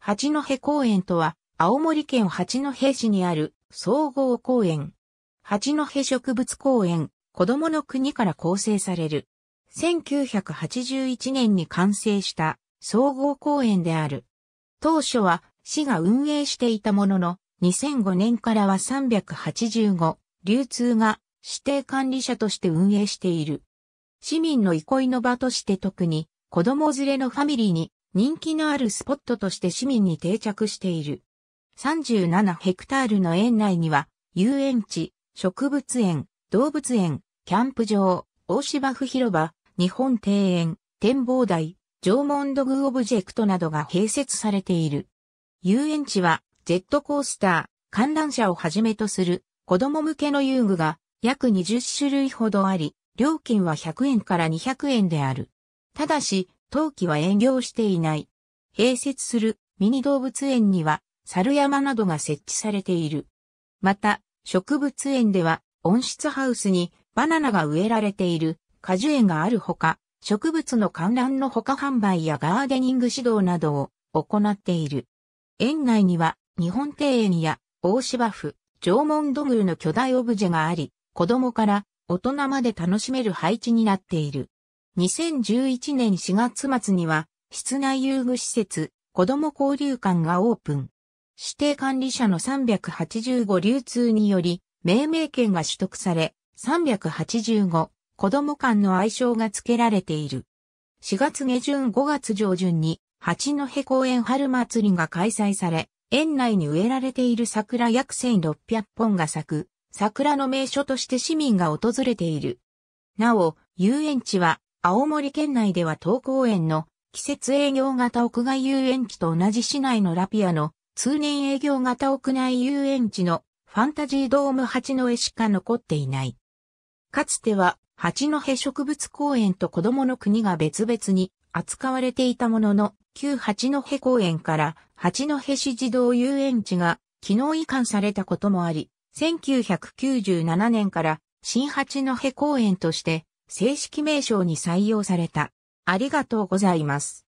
八戸公園とは、青森県八戸市にある総合公園。八戸植物公園、子供の国から構成される。1981年に完成した総合公園である。当初は市が運営していたものの、2005年からは385、流通が指定管理者として運営している。市民の憩いの場として特に子供連れのファミリーに人気のあるスポットとして市民に定着している。37ヘクタールの園内には、遊園地、植物園、動物園、キャンプ場、大芝生広場、日本庭園、展望台、縄文土偶オブジェクトなどが併設されている。遊園地は、ジェットコースター、観覧車をはじめとする子供向けの遊具が約20種類ほどあり、料金は100円から200円である。ただし、冬季は営業していない。併設するミニ動物園には猿山などが設置されている。また、植物園では温室ハウスにバナナが植えられている果樹園があるほか、植物の観覧のほか販売やガーデニング指導などを行っている。園内には日本庭園や大芝府、縄文土偶の巨大オブジェがあり、子供から大人まで楽しめる配置になっている。2011年4月末には、室内遊具施設、子供交流館がオープン。指定管理者の385流通により、命名権が取得され、385、子供館の愛称が付けられている。4月下旬5月上旬に、八戸公園春祭りが開催され、園内に植えられている桜約1600本が咲く、桜の名所として市民が訪れている。なお、遊園地は青森県内では東公園の季節営業型屋外遊園地と同じ市内のラピアの通年営業型屋内遊園地のファンタジードーム八戸しか残っていない。かつては八戸植物公園と子供の国が別々に扱われていたものの、旧八戸公園から八戸市児童遊園地が機能移管されたこともあり、1997年から新八戸公園として正式名称に採用された。ありがとうございます。